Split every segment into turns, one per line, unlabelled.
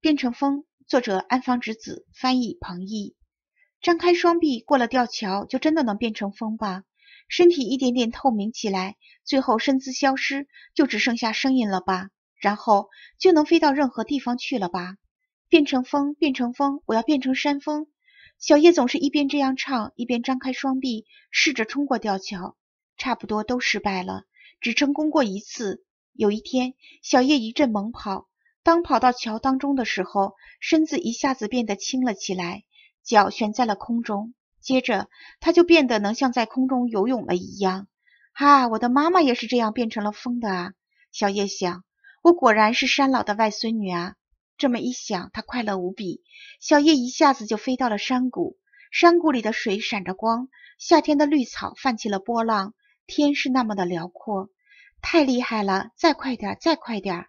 变成风，作者安房直子，翻译彭懿。张开双臂，过了吊桥，就真的能变成风吧？身体一点点透明起来，最后身姿消失，就只剩下声音了吧？然后就能飞到任何地方去了吧？变成风，变成风，我要变成山峰。小叶总是一边这样唱，一边张开双臂，试着冲过吊桥，差不多都失败了，只成功过一次。有一天，小叶一阵猛跑。当跑到桥当中的时候，身子一下子变得轻了起来，脚悬在了空中。接着，他就变得能像在空中游泳了一样。哈，我的妈妈也是这样变成了风的啊！小叶想，我果然是山老的外孙女啊！这么一想，他快乐无比。小叶一下子就飞到了山谷，山谷里的水闪着光，夏天的绿草泛起了波浪，天是那么的辽阔。太厉害了！再快点，再快点！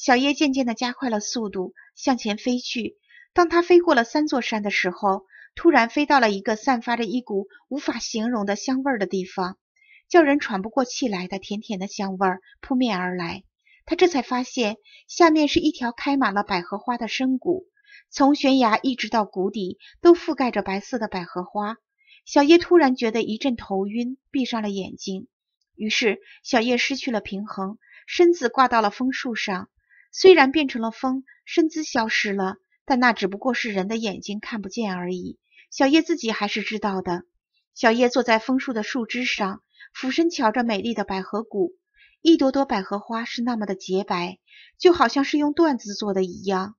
小叶渐渐地加快了速度，向前飞去。当他飞过了三座山的时候，突然飞到了一个散发着一股无法形容的香味儿的地方，叫人喘不过气来的甜甜的香味儿扑面而来。他这才发现，下面是一条开满了百合花的深谷，从悬崖一直到谷底都覆盖着白色的百合花。小叶突然觉得一阵头晕，闭上了眼睛。于是，小叶失去了平衡，身子挂到了枫树上。虽然变成了风，身姿消失了，但那只不过是人的眼睛看不见而已。小叶自己还是知道的。小叶坐在枫树的树枝上，俯身瞧着美丽的百合谷，一朵朵百合花是那么的洁白，就好像是用缎子做的一样。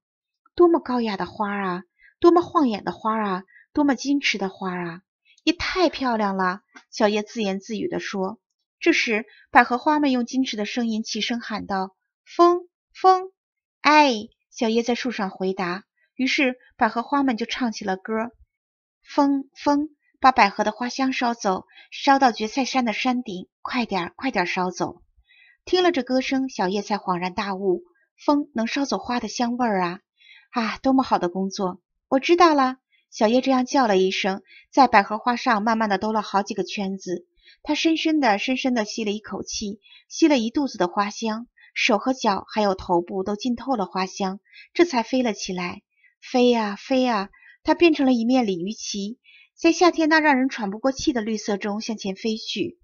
多么高雅的花啊！多么晃眼的花啊！多么矜持的花啊！也太漂亮了！小叶自言自语地说。这时，百合花们用矜持的声音齐声喊道：“风。”风，哎，小叶在树上回答。于是百合花们就唱起了歌。风，风，把百合的花香烧走，烧到决赛山的山顶，快点，快点烧走。听了这歌声，小叶才恍然大悟：风能烧走花的香味啊！啊，多么好的工作！我知道了。小叶这样叫了一声，在百合花上慢慢的兜了好几个圈子。他深深的、深深的吸了一口气，吸了一肚子的花香。手和脚还有头部都浸透了花香，这才飞了起来，飞呀飞呀，它变成了一面鲤鱼旗，在夏天那让人喘不过气的绿色中向前飞去。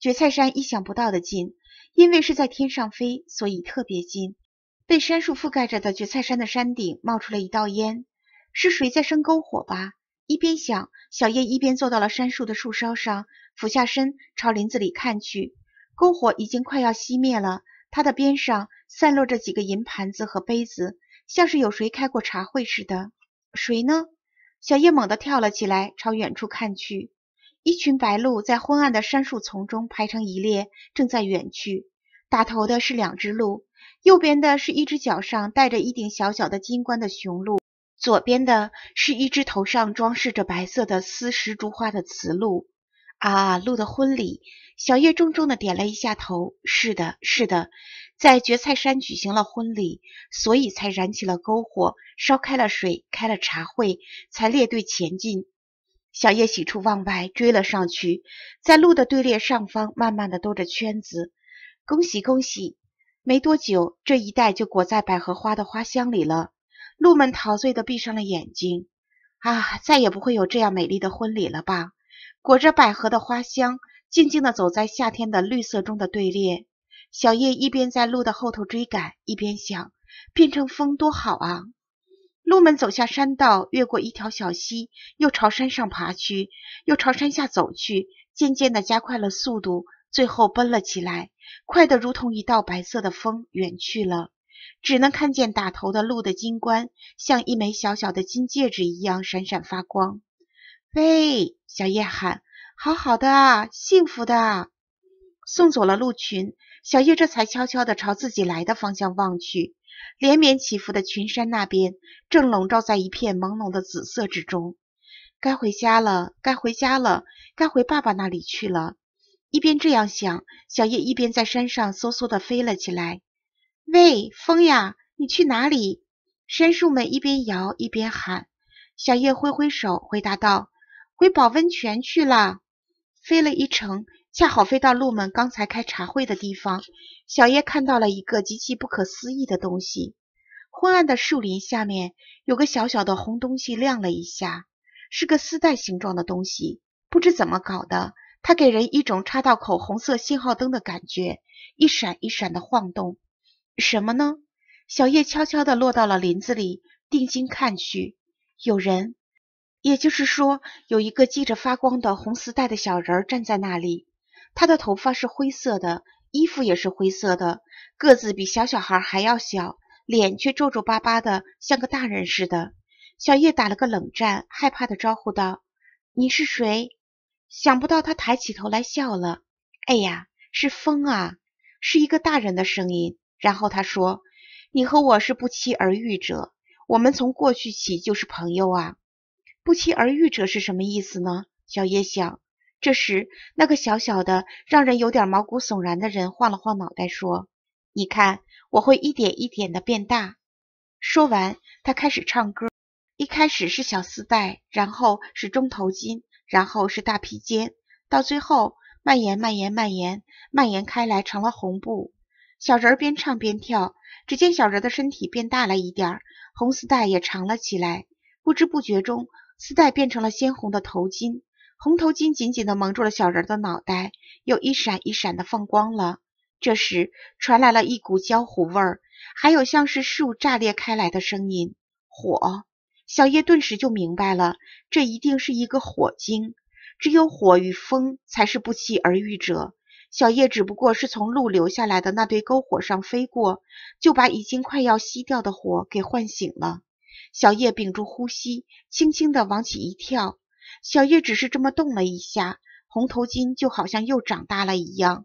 蕨菜山意想不到的近，因为是在天上飞，所以特别近。被杉树覆盖着的蕨菜山的山顶冒出了一道烟，是谁在生篝火吧？一边想，小叶一边坐到了杉树的树梢上，俯下身朝林子里看去，篝火已经快要熄灭了。它的边上散落着几个银盘子和杯子，像是有谁开过茶会似的。谁呢？小叶猛地跳了起来，朝远处看去。一群白鹭在昏暗的杉树丛中排成一列，正在远去。打头的是两只鹿，右边的是一只脚上戴着一顶小小的金冠的雄鹿，左边的是一只头上装饰着白色的丝石竹花的雌鹿。啊！鹿的婚礼，小叶重重的点了一下头。是的，是的，在蕨菜山举行了婚礼，所以才燃起了篝火，烧开了水，开了茶会，才列队前进。小叶喜出望外，追了上去，在鹿的队列上方慢慢的兜着圈子。恭喜恭喜！没多久，这一带就裹在百合花的花香里了。鹿们陶醉的闭上了眼睛。啊，再也不会有这样美丽的婚礼了吧？裹着百合的花香，静静地走在夏天的绿色中的队列。小叶一边在鹿的后头追赶，一边想：变成风多好啊！鹿们走下山道，越过一条小溪，又朝山上爬去，又朝山下走去，渐渐地加快了速度，最后奔了起来，快得如同一道白色的风远去了，只能看见打头的鹿的金冠，像一枚小小的金戒指一样闪闪发光。喂，小叶喊。好好的啊，幸福的啊！送走了鹿群，小叶这才悄悄地朝自己来的方向望去。连绵起伏的群山那边，正笼罩在一片朦胧的紫色之中。该回家了，该回家了，该回爸爸那里去了。一边这样想，小叶一边在山上嗖嗖地飞了起来。喂，风呀，你去哪里？杉树们一边摇一边喊。小叶挥挥手回答道：“回保温泉去了。”飞了一程，恰好飞到鹿们刚才开茶会的地方。小叶看到了一个极其不可思议的东西。昏暗的树林下面有个小小的红东西亮了一下，是个丝带形状的东西。不知怎么搞的，它给人一种岔道口红色信号灯的感觉，一闪一闪的晃动。什么呢？小叶悄悄地落到了林子里，定睛看去，有人。也就是说，有一个系着发光的红丝带的小人站在那里，他的头发是灰色的，衣服也是灰色的，个子比小小孩还要小，脸却皱皱巴巴的，像个大人似的。小叶打了个冷战，害怕的招呼道：“你是谁？”想不到他抬起头来笑了：“哎呀，是风啊，是一个大人的声音。”然后他说：“你和我是不期而遇者，我们从过去起就是朋友啊。”不期而遇者是什么意思呢？小叶想。这时，那个小小的、让人有点毛骨悚然的人晃了晃脑袋，说：“你看，我会一点一点的变大。”说完，他开始唱歌。一开始是小丝带，然后是中头巾，然后是大披肩，到最后蔓延、蔓延、蔓延、蔓延开来，成了红布。小人边唱边跳，只见小人的身体变大了一点，红丝带也长了起来。不知不觉中，丝带变成了鲜红的头巾，红头巾紧紧地蒙住了小人的脑袋，又一闪一闪地放光了。这时传来了一股焦糊味儿，还有像是树炸裂开来的声音。火，小叶顿时就明白了，这一定是一个火精。只有火与风才是不期而遇者。小叶只不过是从路留下来的那堆篝火上飞过，就把已经快要熄掉的火给唤醒了。小叶屏住呼吸，轻轻地往起一跳。小叶只是这么动了一下，红头巾就好像又长大了一样。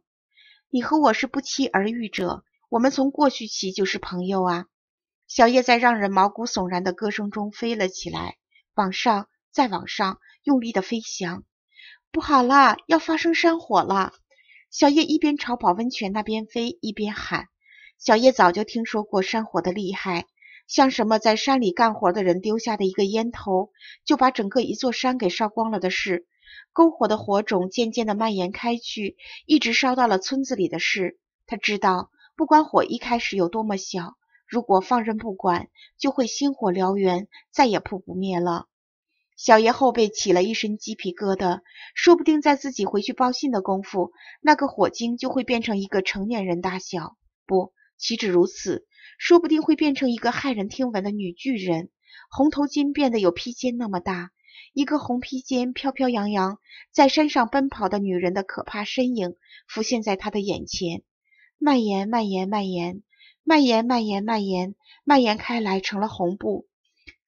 你和我是不期而遇者，我们从过去起就是朋友啊。小叶在让人毛骨悚然的歌声中飞了起来，往上，再往上，用力的飞翔。不好了，要发生山火了！小叶一边朝保温泉那边飞，一边喊。小叶早就听说过山火的厉害。像什么在山里干活的人丢下的一个烟头，就把整个一座山给烧光了的事；篝火的火种渐渐地蔓延开去，一直烧到了村子里的事。他知道，不管火一开始有多么小，如果放任不管，就会星火燎原，再也扑不灭了。小爷后背起了一身鸡皮疙瘩，说不定在自己回去报信的功夫，那个火精就会变成一个成年人大小。不，岂止如此。说不定会变成一个骇人听闻的女巨人，红头巾变得有披肩那么大，一个红披肩飘飘扬扬，在山上奔跑的女人的可怕身影浮现在他的眼前，蔓延、蔓延、蔓延，蔓延、蔓延、蔓延，蔓延开来成了红布。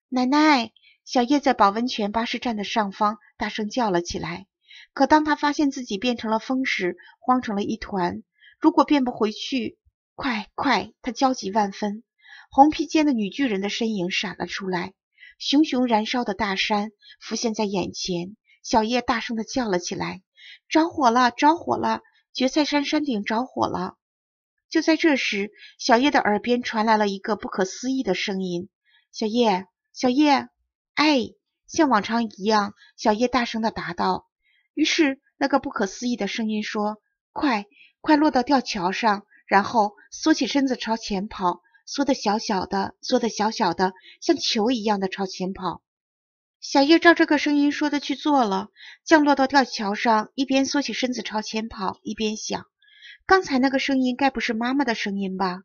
奶奶，小叶在保温泉巴士站的上方大声叫了起来。可当他发现自己变成了风时，慌成了一团。如果变不回去，快快！他焦急万分。红披肩的女巨人的身影闪了出来，熊熊燃烧的大山浮现在眼前。小叶大声的叫了起来：“着火了！着火了！决赛山山顶着火了！”就在这时，小叶的耳边传来了一个不可思议的声音：“小叶，小叶，哎！”像往常一样，小叶大声的答道。于是，那个不可思议的声音说：“快快落到吊桥上！”然后缩起身子朝前跑，缩得小小的，缩得小小的，像球一样的朝前跑。小叶照这个声音说的去做了，降落到吊桥上，一边缩起身子朝前跑，一边想：刚才那个声音该不是妈妈的声音吧？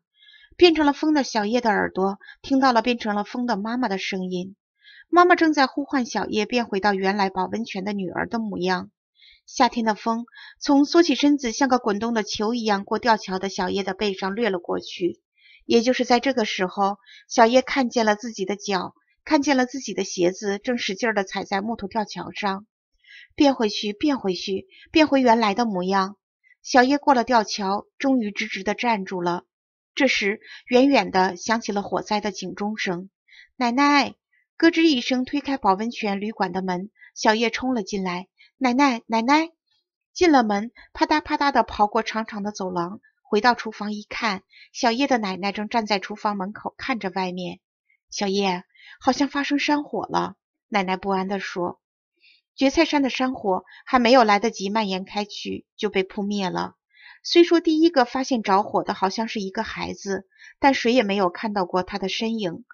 变成了风的小叶的耳朵听到了变成了风的妈妈的声音，妈妈正在呼唤小叶变回到原来保温泉的女儿的模样。夏天的风从缩起身子、像个滚动的球一样过吊桥的小叶的背上掠了过去。也就是在这个时候，小叶看见了自己的脚，看见了自己的鞋子正使劲的踩在木头吊桥上。变回去，变回去，变回原来的模样。小叶过了吊桥，终于直直的站住了。这时，远远的响起了火灾的警钟声。奶奶，咯吱一声推开保温泉旅馆的门，小叶冲了进来。奶奶，奶奶，进了门，啪嗒啪嗒的跑过长长的走廊，回到厨房一看，小叶的奶奶正站在厨房门口看着外面。小叶，好像发生山火了，奶奶不安地说。蕨菜山的山火还没有来得及蔓延开去，就被扑灭了。虽说第一个发现着火的好像是一个孩子，但谁也没有看到过他的身影。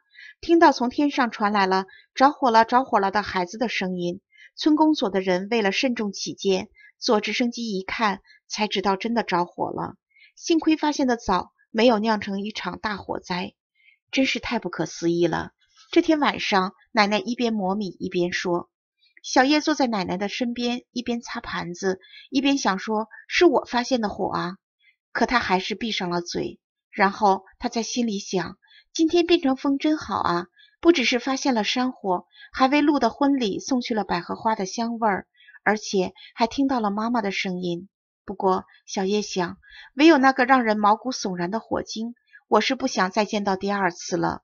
听到从天上传来了“着火了，着火了”的孩子的声音。村公所的人为了慎重起见，坐直升机一看，才知道真的着火了。幸亏发现的早，没有酿成一场大火灾，真是太不可思议了。这天晚上，奶奶一边磨米，一边说：“小叶坐在奶奶的身边，一边擦盘子，一边想说是我发现的火啊。”可她还是闭上了嘴。然后她在心里想：“今天变成风真好啊。”不只是发现了山火，还为鹿的婚礼送去了百合花的香味儿，而且还听到了妈妈的声音。不过，小叶想，唯有那个让人毛骨悚然的火精，我是不想再见到第二次了。